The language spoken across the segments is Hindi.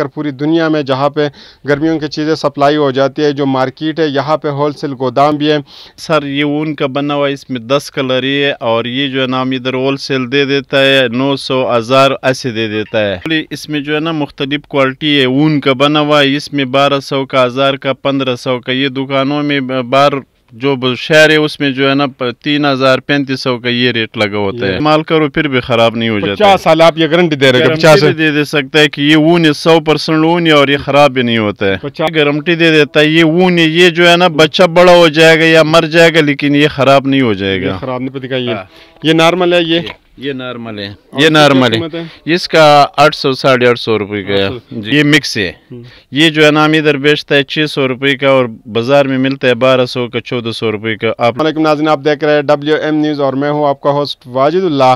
कर पूरी दुनिया में जहाँ पे गर्मियों की चीज़ें सप्लाई हो जाती है जो मार्केट है यहाँ पे होलसेल गोदाम भी है सर ये ऊन का बना हुआ इसमें दस कलर ही है और ये जो है ना हम इधर होलसेल दे देता है नौ सौ हज़ार ऐसे दे देता है इसमें जो है ना मुख्तलिफ क्वालिटी है ऊन का बना हुआ है इसमें बारह सौ का हज़ार का पंद्रह सौ का ये दुकानों में बार जो शहर है उसमें जो है ना तीन हजार पैंतीस सौ का ये रेट लगा होता है माल करो फिर भी खराब नहीं हो जाता पचास साल आप ये गारंटी दे रहे पचास दे दे सकता है कि ये ऊन है सौ परसेंट ऊन है और ये खराब भी नहीं होता है गारंटी दे देता है ये ऊन है ये जो है ना बच्चा बड़ा हो जाएगा या मर जाएगा लेकिन ये खराब नहीं हो जाएगा खराब नहीं पता ये नॉर्मल हाँ। है ये ये नॉर्मल है ये नॉर्मल है।, इसका आठ सौ साढ़े आठ सौ रुपये का ये मिक्स है हम्म। ये जो है नाम इधर बेचता है छः सौ रुपये का और बाजार में मिलता है बारह सौ का चौदह सौ रुपये का आप नाजिन आप देख रहे हैं डब्ल्यू एम न्यूज़ और मैं हूँ आपका होस्ट वाजिदुल्ला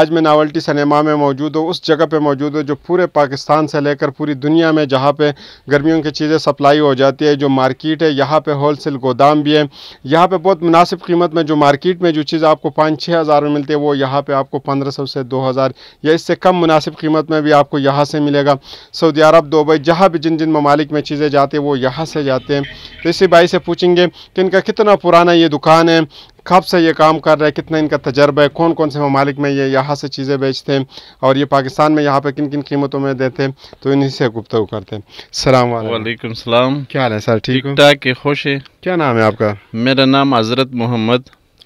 आज मैं नावल्टी सिनेमा में मौजूद हूँ उस जगह पर मौजूद हूँ जो पूरे पाकिस्तान से लेकर पूरी दुनिया में जहाँ पर गर्मियों की चीज़ें सप्लाई हो जाती है जो मार्केट है यहाँ पर होल सेल गोदाम भी है यहाँ पर बहुत मुनासिब कीमत में जो मार्केट में जो चीज़ आपको पाँच छः हज़ार में मिलती है वो यहाँ पर आपको पंद्रह सौ से दो हज़ार या इससे कम मुनासिब कीमत में भी आपको यहाँ से मिलेगा सऊदी अरब दुबई जहाँ भी जिन जिन ममालिक में चीज़ें जाती है वो यहाँ से जाते हैं तो इसी भाई से पूछेंगे कि इनका कितना पुराना ये दुकान है कब से ये काम कर रहे हैं कितना इनका तजर्बा है कौन कौन से ममालिक में ये यहाँ से चीज़ें बेचते हैं और ये पाकिस्तान में यहाँ पर किन किन कीमतों में देते हैं तो इन्हीं से गुफ्तु करते हैं सलाम वालेकुम सलाम क्या हाल है सर ठीक ठाक खुश है क्या नाम है आपका मेरा नाम हज़रत मोहम्मद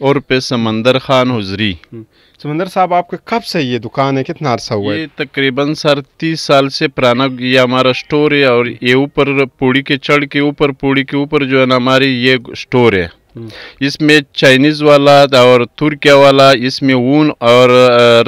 और पे समंदर खान हुजरी हम्म। समंदर साहब आपके कब से ये दुकान है कितना अरसा हुआ है ये तकरीबन सर तीस साल से पुराना ये हमारा स्टोर है और ये ऊपर पूड़ी के चढ़ के ऊपर पूड़ी के ऊपर जो है ना हमारी ये स्टोर है हम्म। इसमें चाइनीज वाला और तुर्किया वाला इसमें ऊन और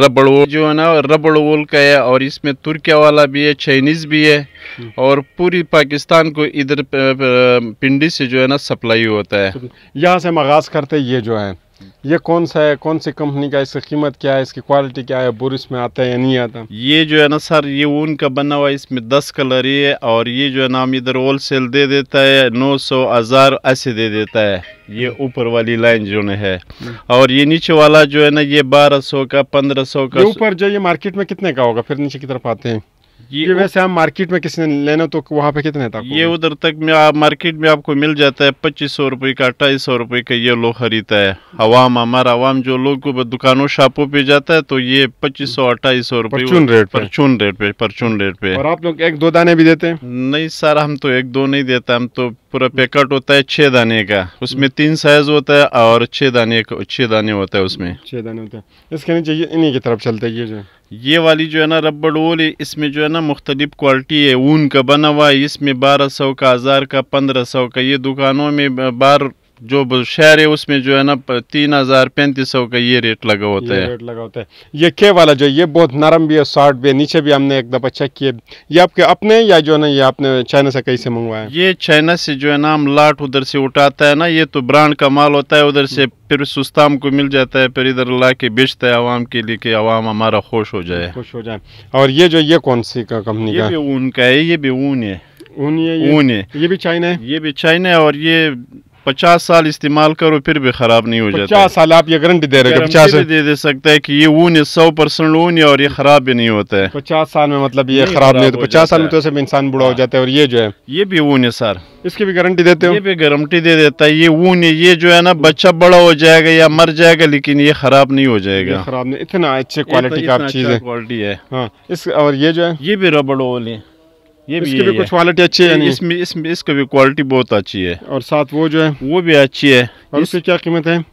रबड़ वोल जो है ना रबड़ वोल का है और इसमें तुर्किया वाला भी है चाइनीज भी है हम्म। और पूरी पाकिस्तान को इधर पिंडी से जो है ना सप्लाई होता है तो यहाँ से हम आगाज़ करते ये जो है हम्म। ये कौन सा है कौन सी कंपनी का इसकी कीमत क्या है इसकी क्वालिटी क्या है बुरिस में आता है या नहीं आता ये जो है ना सर ये ऊन का बना हुआ है इसमें दस कलर ये और ये जो है ना हम इधर होल सेल दे देता है नौ सौ हज़ार ऐसे दे देता है ये हम्म। ऊपर वाली लाइन जो ना है हम्म। और ये नीचे वाला जो है ना ये बारह सौ का पंद्रह सौ का ऊपर जो ये मार्केट में कितने का होगा फिर नीचे की तरफ आते हैं ये वैसे आप मार्केट में किसी ने लेना तो वहाँ पे कितने तक ये उधर तक में आप मार्केट में आपको मिल जाता है पच्चीस सौ रुपये का अट्ठाईस सौ रुपये का ये लोग खरीदता है आवाम हमारा आवाम जो लोग दुकानों शॉपों पे जाता है तो ये पच्चीस सौ अट्ठाईस सौ रुपये परचून रेट परचून रेट पे परचून रेट पे और आप लोग एक दो दाने भी देते हैं नहीं सर हम तो एक दो नहीं देते हम तो पूरा पैकेट होता है छः दाने का उसमें तीन साइज होता है और छः दाने छः दाने होता है उसमें छः दाने होता है इसके नीचे इन्हीं की तरफ चलता है ये जो ये वाली जो है ना रबड़ ओल इसमें जो है ना मुख्तलिफ क्वालिटी है ऊन का बना हुआ है इसमें बारह सौ का हज़ार का पंद्रह सौ का ये दुकानों में बार जो शहर है उसमें जो है ना तीन हजार पैंतीस सौ का ये रेट लगा होता है रेट लगा होता है ये के वाला जो ये बहुत नरम भी है सॉफ्ट भी है नीचे भी हमने एक दफा चेक किए ये आपके अपने या जो है ना ये आपने चाइना से कहीं से मंगवाया ये चाइना से जो है ना हम लाट उधर से उठाता है ना ये तो ब्रांड का माल होता है उधर से फिर सुस्ताम को मिल जाता है फिर इधर ला के बेचता है आवाम के लिए कि आवाम हमारा खुश हो जाए खुश हो जाए और ये जो ये कौन सी कंपनी का ऊन का है ये भी ऊन है ऊन है ये भी चाइना है ये भी चाइना है और ये पचास साल इस्तेमाल करो फिर भी ख़राब नहीं हो जाता पचास साल आप ये गारंटी दे रहे हो पचास दे दे सकते है कि ये ऊन सौ परसेंट ऊन है और ये ख़राब भी नहीं होता है पचास साल में मतलब ये ख़राब नहीं होता पचास साल में तो सब इंसान बुरा हो हाँ। जाता है और ये जो है ये भी ऊन है सर इसकी भी गारंटी देते हो ये भी गारंटी दे देता है ये ऊन है ये जो है ना बच्चा बड़ा हो जाएगा या मर जाएगा लेकिन ये ख़राब नहीं हो जाएगा ख़राब नहीं इतना अच्छे क्वालिटी तो का अच्छा चीज़ है क्वालिटी हाँ, है और ये जो है ये भी रबड़ ओल है ये भी, भी कुछ क्वालिटी अच्छी है इसमें इस, इसका भी क्वालिटी बहुत अच्छी है और साथ वो जो है वो भी अच्छी है और इसकी क्या कीमत है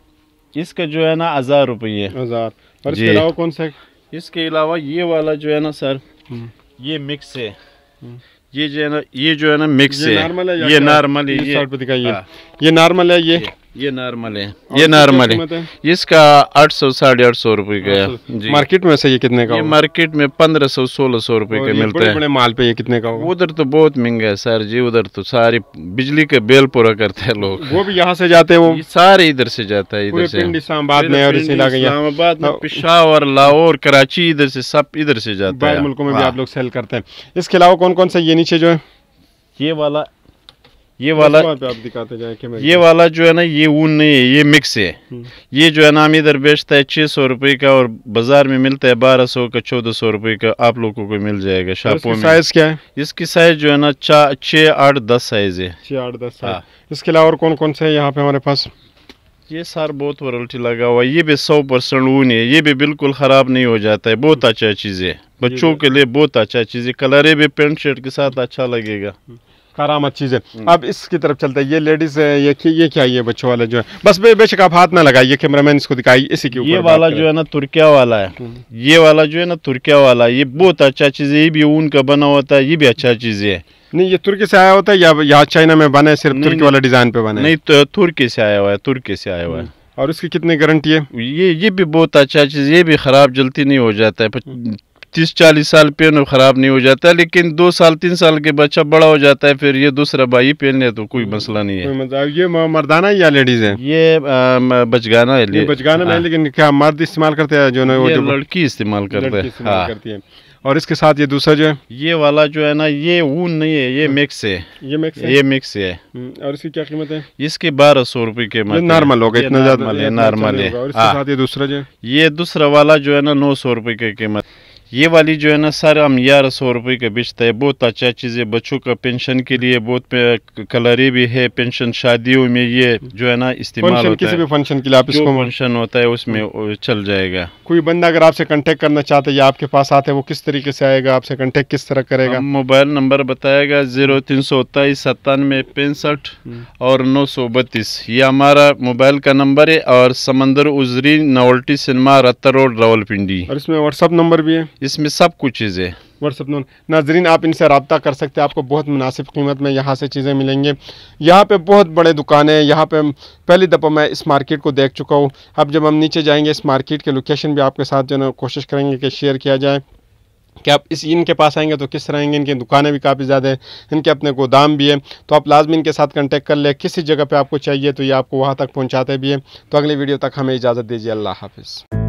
इसका जो है ना हज़ार रुपये हज़ार और इसके अलावा कौन सा इसके अलावा ये वाला जो है ना सर हम्म। ये मिक्स है हम्म। ये जो है ना ये जो है ना मिक्स है नॉर्मल हाँ। है ये नॉर्मल है ये नॉर्मल है ये ये नॉर्मल है ये नॉर्मल है इसका आठ सौ साढ़े आठ सौ रूपये का मार्केट में से ये कितने का ये मार्केट में पंद्रह सौ सोलह सौ रूपये का मिलता है माल पे ये कितने का उधर तो बहुत महंगा है सर जी उधर तो सारी बिजली के बेल पूरा करते हैं लोग वो भी यहाँ से जाते हैं वो सारे इधर से जाता है इधर से इस्लामाबाद में और इस्लामाबाद में हाँ। पिशावर लाहौर कराची इधर से सब इधर से जाता है मुल्कों में भी हाँ। आप लोग सेल करते हैं इसके अलावा कौन कौन सा ये नीचे जो है ये वाला ये वाला आप दिखाते जाए कि ये वाला जो है ना ये ऊन नहीं है ये मिक्स है हम्म। ये जो है ना हम इधर बेचता है छह सौ रुपए का और बाजार में मिलता है बारह सौ का चौदह सौ रुपए का आप लोगों को मिल जाएगा शापो में साइज क्या है इसकी साइज जो है ना चार छह आठ दस साइज है छह आठ दस हाँ इसके अलावा और कौन कौन से है यहाँ पे हमारे पास ये सार बहुत वरल्टी लगा हुआ है ये भी सौ परसेंट ऊन है ये भी बिल्कुल ख़राब नहीं हो जाता है बहुत हम्म। अच्छा चीज़ है बच्चों के लिए बहुत अच्छा चीज़ है कलर भी पेंट शर्ट के साथ अच्छा लगेगा हम्म। करामत चीज़ें हम्म। अब इसकी तरफ चलते हैं ये लेडीज़ ये ये क्या ये बच्चों वाला जो है बस बे बेशक आप हाथ ना लगाइए कैमरा मैन इसको दिखाई इसी की हम्म। ये वाला जो है ना तुर्किया वाला है ये वाला जो है ना तुर्किया वाला ये बहुत अच्छा चीज़ है ये भी ऊन का बना होता है ये भी अच्छा चीज़ है नहीं ये तुर्की से आया होता है या यहाँ चाइना में बना है सिर्फ तुर्की वाला डिज़ाइन पे बना नहीं तो तुर्की से आया हुआ है तुर्की से आया हुआ है और इसकी कितनी गारंटी है ये ये भी बहुत अच्छा चीज़ ये भी ख़राब जल्दी नहीं हो जाता है तीस चालीस साल पेन ख़राब नहीं हो जाता है लेकिन दो साल तीन साल के बच्चा बड़ा हो जाता है फिर ये दूसरा भाई पेन ले तो कोई मसला नहीं है ये मर्दाना या लेडीज़ है ये बचगाना है बचगाना हाँ। नहीं लेकिन क्या मर्द इस्तेमाल करते हैं जो ना लड़की इस्तेमाल करते हाँ। हैं और इसके साथ ये दूसरा जो है ये वाला जो है ना ये ऊन नहीं है ये मिक्स है ये मिक्स है ये मिक्स है हम्म, और इसकी क्या कीमत है इसके बारह सौ रुपए के नॉर्मल होगा इतना ज्यादा नॉर्मल है अच्छा और इसके हाँ। साथ ये दूसरा जो है ये दूसरा वाला जो है ना नौ सौ रुपए की कीमत ये वाली जो है ना सर हम ग्यारह सौ रुपये का बेचता है बहुत अच्छा चीज़ है बच्चों का पेंशन के लिए बहुत कलरी भी है पेंशन शादियों में ये जो है ना इस्तेमाल होता किसी है फंक्शन के लिए आप इसको फंक्शन होता है उसमें चल जाएगा कोई बंदा अगर आपसे कॉन्टेक्ट करना चाहते या आपके पास आते हैं वो किस तरीके से आएगा आपसे कॉन्टेक्ट किस तरह करेगा मोबाइल नंबर बताएगा जीरो तीन सौ तेईस सत्तानवे पैंसठ हम्म। और नौ सौ बत्तीस ये हमारा मोबाइल का नंबर है और समंदर उजरी नवल्टी सिनेमा रत्तर रोड रावलपिंडी और इसमें व्हाट्सअप नंबर भी है इसमें सब कुछ चीज़ें व्हाट्सअप नोन नाजरीन आप इनसे रबता कर सकते हैं आपको बहुत मुनासिब कीमत में यहाँ से चीज़ें मिलेंगे यहाँ पे बहुत बड़े दुकानें हैं यहाँ पे पहली दफ़ा मैं इस मार्केट को देख चुका हूँ अब जब हम नीचे जाएंगे इस मार्केट के लोकेशन भी आपके साथ जो है कोशिश करेंगे कि शेयर किया जाए कि आप इस इनके पास आएंगे तो किस तरह आएंगे इनकी दुकानें भी काफ़ी ज़्यादा हैं इनके अपने गोदाम भी है तो आप लाजमी इनके साथ कंटेक्ट कर ले किसी जगह पे आपको चाहिए तो ये आपको वहाँ तक पहुँचाते भी हैं तो अगली वीडियो तक हमें इजाज़त दीजिए अल्लाह हाफिज़